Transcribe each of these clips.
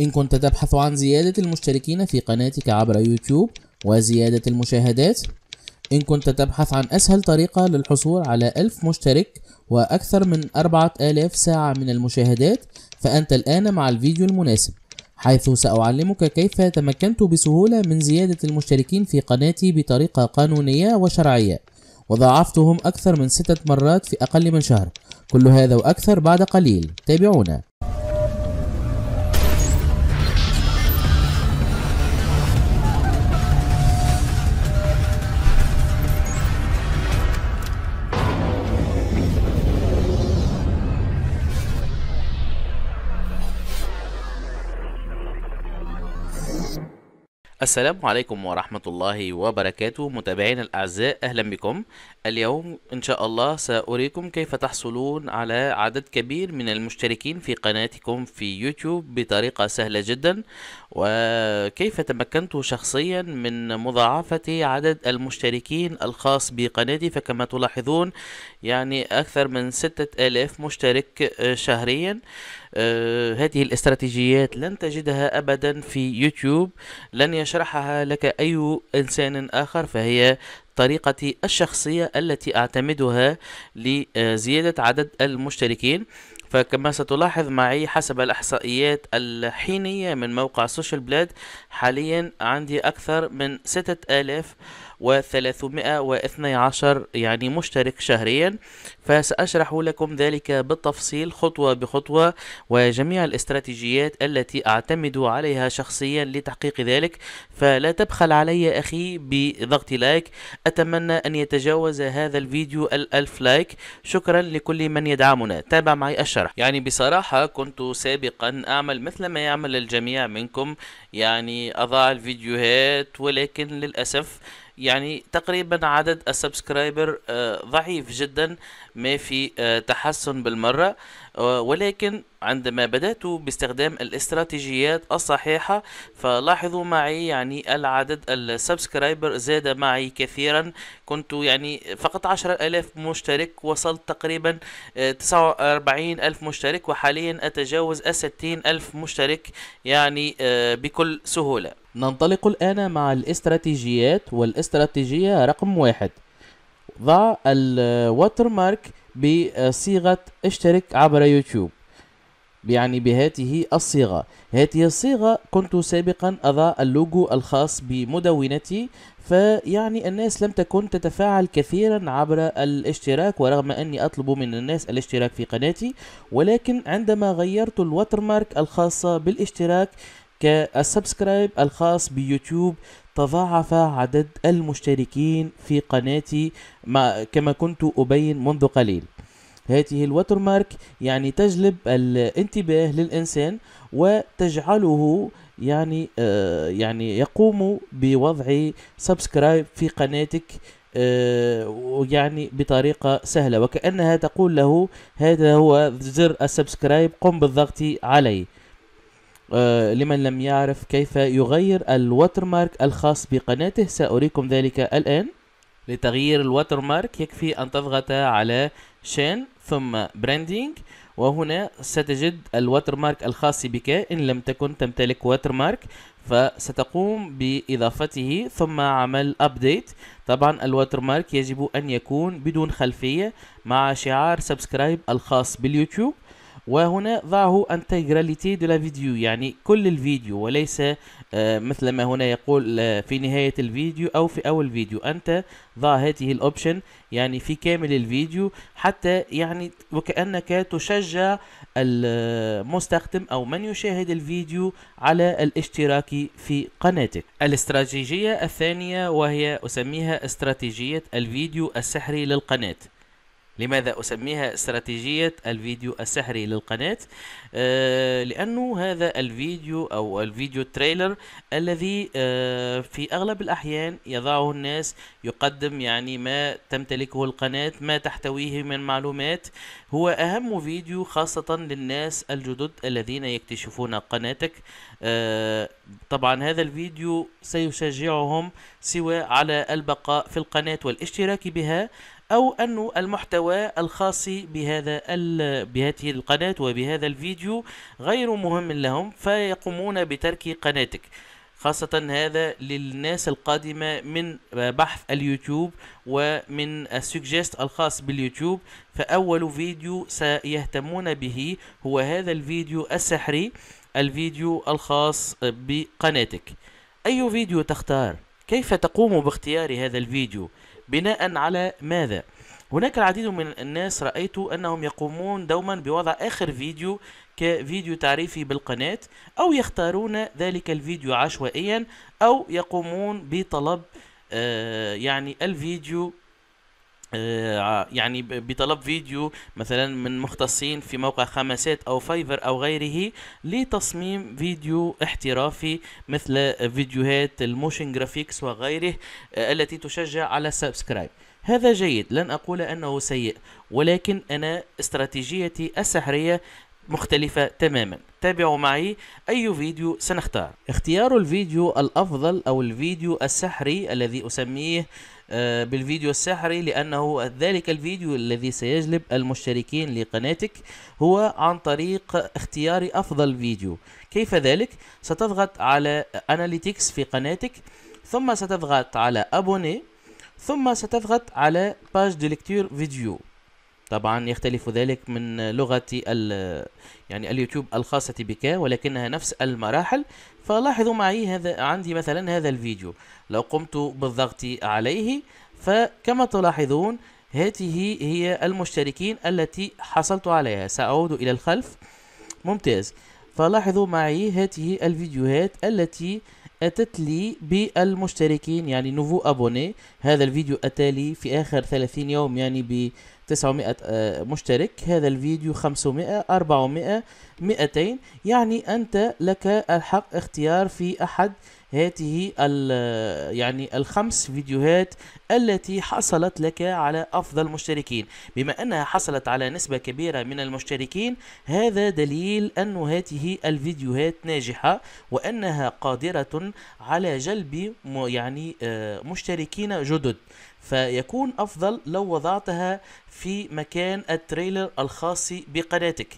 إن كنت تبحث عن زيادة المشتركين في قناتك عبر يوتيوب وزيادة المشاهدات إن كنت تبحث عن أسهل طريقة للحصول على ألف مشترك وأكثر من أربعة آلاف ساعة من المشاهدات فأنت الآن مع الفيديو المناسب حيث سأعلمك كيف تمكنت بسهولة من زيادة المشتركين في قناتي بطريقة قانونية وشرعية وضاعفتهم أكثر من ستة مرات في أقل من شهر كل هذا وأكثر بعد قليل تابعونا السلام عليكم ورحمة الله وبركاته متابعينا الأعزاء أهلا بكم اليوم إن شاء الله سأريكم كيف تحصلون على عدد كبير من المشتركين في قناتكم في يوتيوب بطريقة سهلة جدا وكيف تمكنت شخصيا من مضاعفة عدد المشتركين الخاص بقناتي فكما تلاحظون يعني أكثر من ستة ألاف مشترك شهريا آه، هذه الاستراتيجيات لن تجدها أبدا في يوتيوب لن يشرحها لك أي إنسان آخر فهي طريقتي الشخصية التي أعتمدها لزيادة عدد المشتركين فكما ستلاحظ معي حسب الإحصائيات الحينية من موقع سوشيال بلاد حاليا عندي أكثر من ستة آلاف و312 يعني مشترك شهريا فسأشرح لكم ذلك بالتفصيل خطوة بخطوة وجميع الاستراتيجيات التي أعتمد عليها شخصيا لتحقيق ذلك فلا تبخل علي أخي بضغط لايك أتمنى أن يتجاوز هذا الفيديو الألف لايك شكرا لكل من يدعمنا تابع معي الشرح يعني بصراحة كنت سابقا أعمل مثل ما يعمل الجميع منكم يعني أضع الفيديوهات ولكن للأسف يعني تقريبا عدد السبسكرايبر آه، ضعيف جدا ما في آه، تحسن بالمرة ولكن عندما بدأت باستخدام الاستراتيجيات الصحيحة فلاحظوا معي يعني العدد السبسكرايبر زاد معي كثيرا كنت يعني فقط عشرة ألاف مشترك وصلت تقريبا آه، تسعة وأربعين ألف مشترك وحاليا أتجاوز الستين ألف مشترك يعني آه، بكل سهولة ننطلق الآن مع الاستراتيجيات والاستراتيجية رقم واحد ضع الواتر مارك بصيغة اشترك عبر يوتيوب يعني بهذه الصيغة هذه الصيغة كنت سابقا أضع اللوجو الخاص بمدونتي فيعني الناس لم تكن تتفاعل كثيرا عبر الاشتراك ورغم أني أطلب من الناس الاشتراك في قناتي ولكن عندما غيرت الواتر مارك الخاصة بالاشتراك كالسبسكرايب الخاص بيوتيوب تضاعف عدد المشتركين في قناتي ما كما كنت أبين منذ قليل هذه الوتر مارك يعني تجلب الانتباه للإنسان وتجعله يعني آه يعني يقوم بوضع سبسكرايب في قناتك آه يعني بطريقة سهلة وكأنها تقول له هذا هو زر السبسكرايب قم بالضغط عليه آه، لمن لم يعرف كيف يغير الواتر مارك الخاص بقناته سأريكم ذلك الآن لتغيير الواتر مارك يكفي أن تضغط على شين ثم براندينج وهنا ستجد الواتر مارك الخاص بك إن لم تكن تمتلك واتر مارك فستقوم بإضافته ثم عمل أبديت طبعا الواتر مارك يجب أن يكون بدون خلفية مع شعار سبسكرايب الخاص باليوتيوب وهنا ضعه انتجراليتي دو لا فيديو يعني كل الفيديو وليس آه، مثل ما هنا يقول آه، في نهاية الفيديو أو في أول فيديو أنت ضع هذه الأوبشن يعني في كامل الفيديو حتى يعني وكأنك تشجع المستخدم أو من يشاهد الفيديو على الاشتراك في قناتك الاستراتيجية الثانية وهي أسميها استراتيجية الفيديو السحري للقناة لماذا أسميها استراتيجية الفيديو السحري للقناة آه لأنه هذا الفيديو أو الفيديو تريلر الذي آه في أغلب الأحيان يضعه الناس يقدم يعني ما تمتلكه القناة ما تحتويه من معلومات هو أهم فيديو خاصة للناس الجدد الذين يكتشفون قناتك آه طبعا هذا الفيديو سيشجعهم سوى على البقاء في القناة والاشتراك بها أو أن المحتوى الخاص بهذا بهذه القناة وبهذا الفيديو غير مهم لهم فيقومون بترك قناتك خاصة هذا للناس القادمة من بحث اليوتيوب ومن السجست الخاص باليوتيوب فأول فيديو سيهتمون به هو هذا الفيديو السحري الفيديو الخاص بقناتك أي فيديو تختار؟ كيف تقوم باختيار هذا الفيديو؟ بناء على ماذا هناك العديد من الناس رأيت أنهم يقومون دوما بوضع آخر فيديو كفيديو تعريفي بالقناة أو يختارون ذلك الفيديو عشوائيا أو يقومون بطلب آه، يعني الفيديو آه، يعني بطلب فيديو مثلا من مختصين في موقع خمسات او فايفر او غيره لتصميم فيديو احترافي مثل فيديوهات الموشن جرافيكس وغيره آه، التي تشجع على سبسكرايب هذا جيد لن اقول انه سيء ولكن انا استراتيجيتي السحريه مختلفة تماما تابعوا معي أي فيديو سنختار اختيار الفيديو الأفضل أو الفيديو السحري الذي أسميه آه، بالفيديو السحري لأنه ذلك الفيديو الذي سيجلب المشتركين لقناتك هو عن طريق اختيار أفضل فيديو كيف ذلك؟ ستضغط على أناليتكس في قناتك ثم ستضغط على أبوني ثم ستضغط على باج دي فيديو طبعا يختلف ذلك من لغة يعني اليوتيوب الخاصة بك ولكنها نفس المراحل فلاحظوا معي هذا عندي مثلا هذا الفيديو لو قمت بالضغط عليه فكما تلاحظون هذه هي المشتركين التي حصلت عليها سأعود إلى الخلف ممتاز فلاحظوا معي هذه الفيديوهات التي أتت لي بالمشتركين يعني نوفو أبوني هذا الفيديو أتى لي في آخر 30 يوم يعني ب 900 آه، مشترك هذا الفيديو 500 400 200 يعني أنت لك الحق اختيار في أحد هاته يعني الخمس فيديوهات التي حصلت لك على أفضل مشتركين بما أنها حصلت على نسبة كبيرة من المشتركين هذا دليل أن هاته الفيديوهات ناجحة وأنها قادرة على جلب يعني آه، مشتركين جدد فيكون أفضل لو وضعتها في مكان التريلر الخاص بقناتك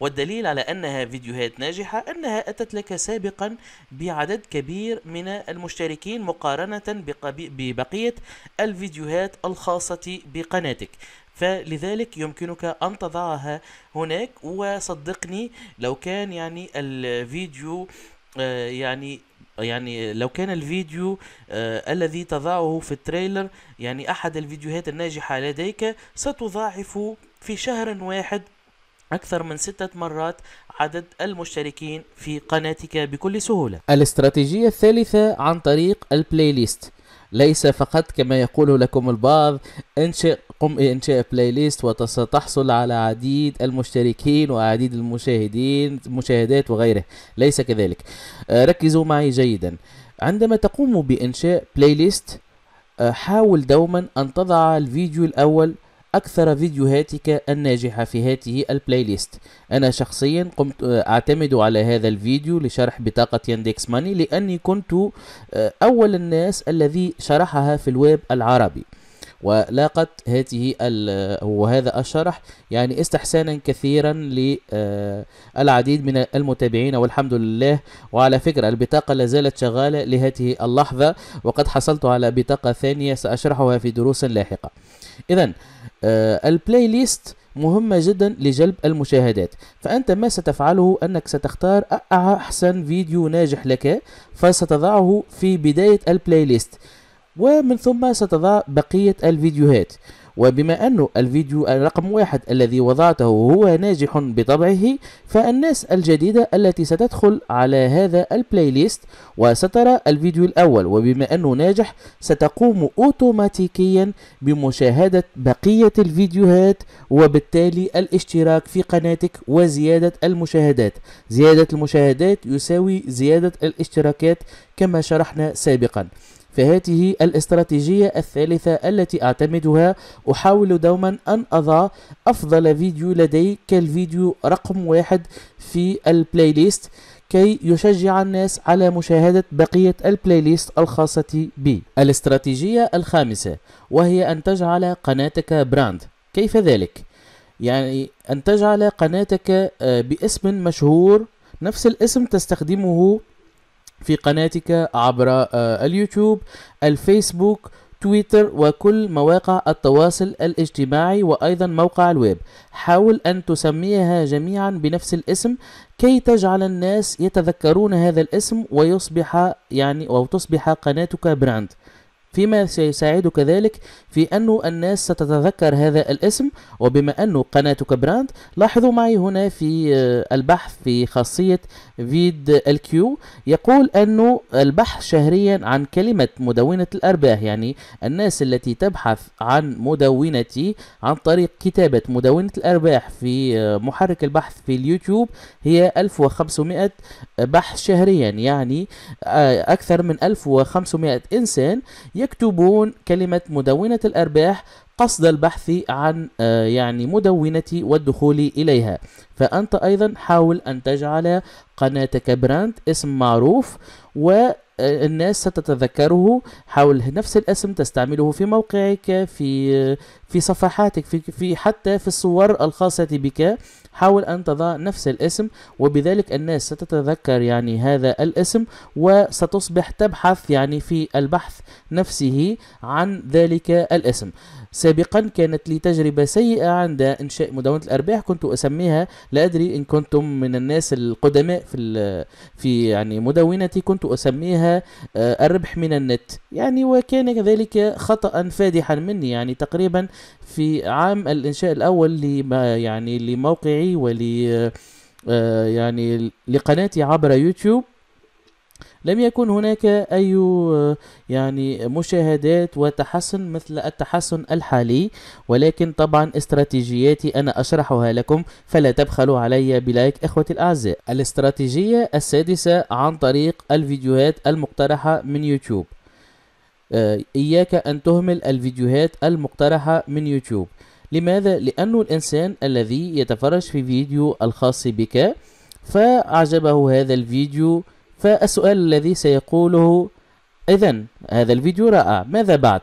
والدليل على أنها فيديوهات ناجحة أنها أتت لك سابقا بعدد كبير من المشتركين مقارنة ببقية الفيديوهات الخاصة بقناتك فلذلك يمكنك أن تضعها هناك وصدقني لو كان يعني الفيديو آه، يعني يعني لو كان الفيديو آه الذي تضعه في التريلر يعني أحد الفيديوهات الناجحة لديك ستضاعف في شهر واحد أكثر من ستة مرات عدد المشتركين في قناتك بكل سهولة الاستراتيجية الثالثة عن طريق البلاي ليست ليس فقط كما يقول لكم البعض انشئ قم بإنشاء بلاي ليست وستحصل على عديد المشتركين وعديد المشاهدين مشاهدات وغيره ليس كذلك آه، ركزوا معي جيدا عندما تقوم بإنشاء بلاي آه، ليست حاول دوما أن تضع الفيديو الأول أكثر فيديوهاتك الناجحة في هذه البلاي ليست أنا شخصيا قمت آه، أعتمد على هذا الفيديو لشرح بطاقة يندكس ماني لأني كنت آه، أول الناس الذي شرحها في الويب العربي ولاقت هذه وهذا الشرح يعني استحسانا كثيرا للعديد آه، من المتابعين والحمد لله وعلى فكرة البطاقة لا زالت شغالة لهذه اللحظة وقد حصلت على بطاقة ثانية سأشرحها في دروس لاحقة إذا البلاي ليست مهمة جدا لجلب المشاهدات فأنت ما ستفعله أنك ستختار أحسن فيديو ناجح لك فستضعه في بداية البلاي ليست ومن ثم ستضع بقية الفيديوهات وبما أنه الفيديو رقم واحد الذي وضعته هو ناجح بطبعه فالناس الجديدة التي ستدخل على هذا البلاي ليست وسترى الفيديو الأول وبما أنه ناجح ستقوم أوتوماتيكيا بمشاهدة بقية الفيديوهات وبالتالي الاشتراك في قناتك وزيادة المشاهدات زيادة المشاهدات يساوي زيادة الاشتراكات كما شرحنا سابقا فهذه الاستراتيجية الثالثة التي أعتمدها أحاول دوما أن أضع أفضل فيديو لدي كالفيديو رقم واحد في البلاي ليست كي يشجع الناس على مشاهدة بقية البلاي ليست الخاصة بي الاستراتيجية الخامسة وهي أن تجعل قناتك براند كيف ذلك؟ يعني أن تجعل قناتك آه، باسم مشهور نفس الاسم تستخدمه في قناتك عبر آه، اليوتيوب الفيسبوك تويتر وكل مواقع التواصل الاجتماعي وأيضا موقع الويب حاول أن تسميها جميعا بنفس الاسم كي تجعل الناس يتذكرون هذا الاسم ويصبح يعني أو تصبح قناتك براند فيما سيساعد كذلك في أن الناس ستتذكر هذا الاسم وبما أنه قناتك براند لاحظوا معي هنا في آه، البحث في خاصية فيد الكيو يقول أنه البحث شهريا عن كلمة مدونة الأرباح يعني الناس التي تبحث عن مدونتي عن طريق كتابة مدونة الأرباح في آه، محرك البحث في اليوتيوب هي 1500 بحث شهريا يعني آه، أكثر من 1500 إنسان يكتبون كلمة مدونة الأرباح قصد البحث عن آه، يعني مدونة والدخول إليها فأنت أيضا حاول أن تجعل قناتك براند اسم معروف و آه، الناس ستتذكره حول نفس الاسم تستعمله في موقعك في آه، في صفحاتك في في حتى في الصور الخاصة بك حاول أن تضع نفس الاسم وبذلك الناس ستتذكر يعني هذا الاسم وستصبح تبحث يعني في البحث نفسه عن ذلك الاسم سابقا كانت لي تجربة سيئة عند إنشاء مدونة الأرباح كنت أسميها لا أدري إن كنتم من الناس القدماء في في يعني مدونتي كنت أسميها آه، الربح من النت يعني وكان ذلك خطأ فادحا مني يعني تقريبا في عام الإنشاء الأول يعني لموقعي لمواقعي ول آه، يعني لقناتي عبر يوتيوب لم يكن هناك أي آه، يعني مشاهدات وتحسن مثل التحسن الحالي ولكن طبعا استراتيجياتي أنا أشرحها لكم فلا تبخلوا علي بلايك إخوتي الأعزاء الاستراتيجية السادسة عن طريق الفيديوهات المقترحة من يوتيوب آه، إياك أن تهمل الفيديوهات المقترحة من يوتيوب لماذا؟ لأنه الإنسان الذي يتفرج في فيديو الخاص بك فأعجبه هذا الفيديو فالسؤال الذي سيقوله إذا هذا الفيديو رائع ماذا بعد؟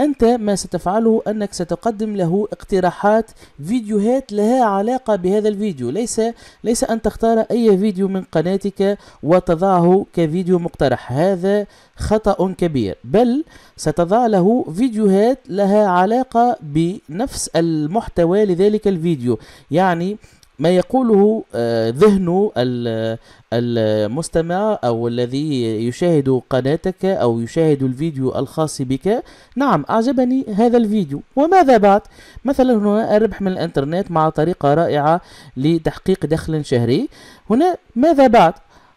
أنت ما ستفعله أنك ستقدم له اقتراحات فيديوهات لها علاقة بهذا الفيديو ليس ليس أن تختار أي فيديو من قناتك وتضعه كفيديو مقترح هذا خطأ كبير بل ستضع له فيديوهات لها علاقة بنفس المحتوى لذلك الفيديو يعني ما يقوله آه، ذهن المستمع أو الذي يشاهد قناتك أو يشاهد الفيديو الخاص بك نعم أعجبني هذا الفيديو وماذا بعد؟ مثلا هنا الربح من الإنترنت مع طريقة رائعة لتحقيق دخل شهري هنا ماذا بعد؟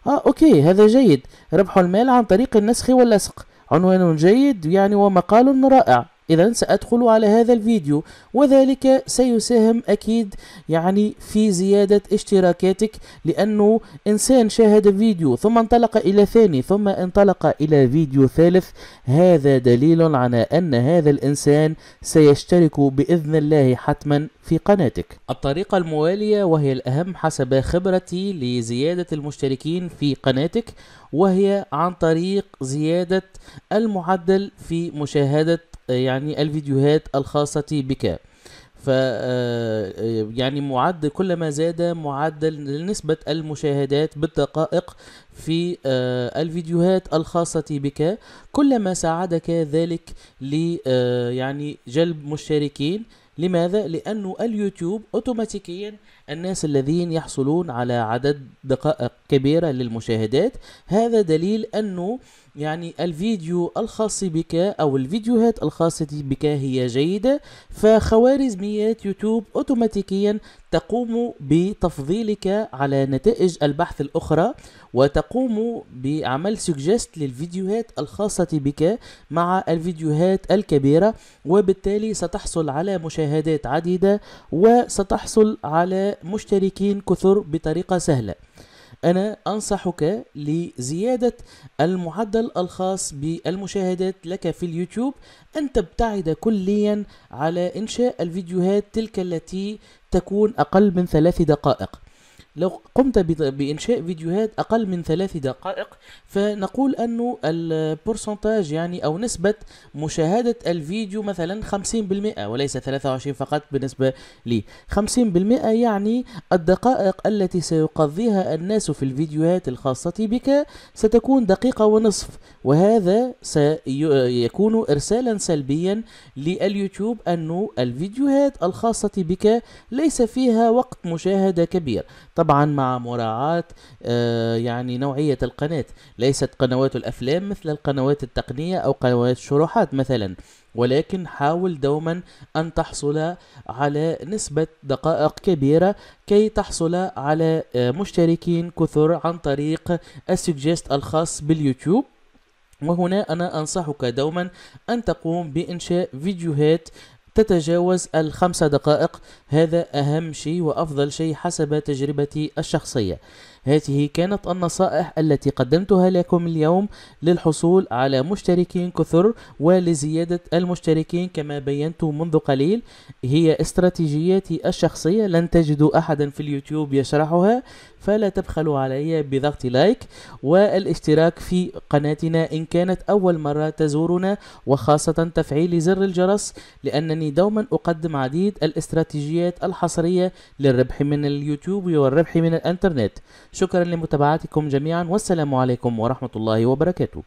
آه أوكي هذا جيد ربح المال عن طريق النسخ واللصق عنوان جيد يعني ومقال رائع إذا سأدخل على هذا الفيديو وذلك سيساهم أكيد يعني في زيادة اشتراكاتك لأنه إنسان شاهد فيديو ثم انطلق إلى ثاني ثم انطلق إلى فيديو ثالث هذا دليل على أن هذا الإنسان سيشترك بإذن الله حتما في قناتك الطريقة الموالية وهي الأهم حسب خبرتي لزيادة المشتركين في قناتك وهي عن طريق زيادة المعدل في مشاهدة يعني الفيديوهات الخاصة بك ف آه، آه، يعني معدل كلما زاد معدل نسبة المشاهدات بالدقائق في آه، الفيديوهات الخاصة بك كلما ساعدك ذلك ل يعني جلب مشتركين لماذا؟ لأنه اليوتيوب أوتوماتيكيا الناس الذين يحصلون على عدد دقائق كبيرة للمشاهدات هذا دليل أنه يعني الفيديو الخاص بك أو الفيديوهات الخاصة بك هي جيدة فخوارزميات يوتيوب أوتوماتيكيا تقوم بتفضيلك على نتائج البحث الأخرى وتقوم بعمل سجست للفيديوهات الخاصة بك مع الفيديوهات الكبيرة وبالتالي ستحصل على مشاهدات عديدة وستحصل على مشتركين كثر بطريقة سهلة أنا أنصحك لزيادة المعدل الخاص بالمشاهدات لك في اليوتيوب أن تبتعد كليا على إنشاء الفيديوهات تلك التي تكون أقل من ثلاث دقائق لو قمت بانشاء فيديوهات اقل من ثلاث دقائق فنقول انه البورسنتاج يعني او نسبه مشاهده الفيديو مثلا 50% وليس 23 فقط بالنسبه لي 50% يعني الدقائق التي سيقضيها الناس في الفيديوهات الخاصه بك ستكون دقيقه ونصف وهذا سيكون ارسالا سلبيا لليوتيوب انه الفيديوهات الخاصه بك ليس فيها وقت مشاهده كبير طبعا مع مراعاة آه، يعني نوعية القناة ليست قنوات الأفلام مثل القنوات التقنية أو قنوات الشروحات مثلا ولكن حاول دوما أن تحصل على نسبة دقائق كبيرة كي تحصل على آه، مشتركين كثر عن طريق السجست الخاص باليوتيوب وهنا أنا أنصحك دوما أن تقوم بإنشاء فيديوهات تتجاوز الخمس دقائق هذا أهم شيء وأفضل شيء حسب تجربتي الشخصية هذه كانت النصائح التي قدمتها لكم اليوم للحصول على مشتركين كثر ولزيادة المشتركين كما بينت منذ قليل هي استراتيجياتي الشخصية لن تجدوا أحدا في اليوتيوب يشرحها فلا تبخلوا علي بضغط لايك والاشتراك في قناتنا إن كانت أول مرة تزورنا وخاصة تفعيل زر الجرس لأنني دوما أقدم عديد الاستراتيجيات الحصرية للربح من اليوتيوب والربح من الأنترنت شكرا لمتابعتكم جميعا والسلام عليكم ورحمة الله وبركاته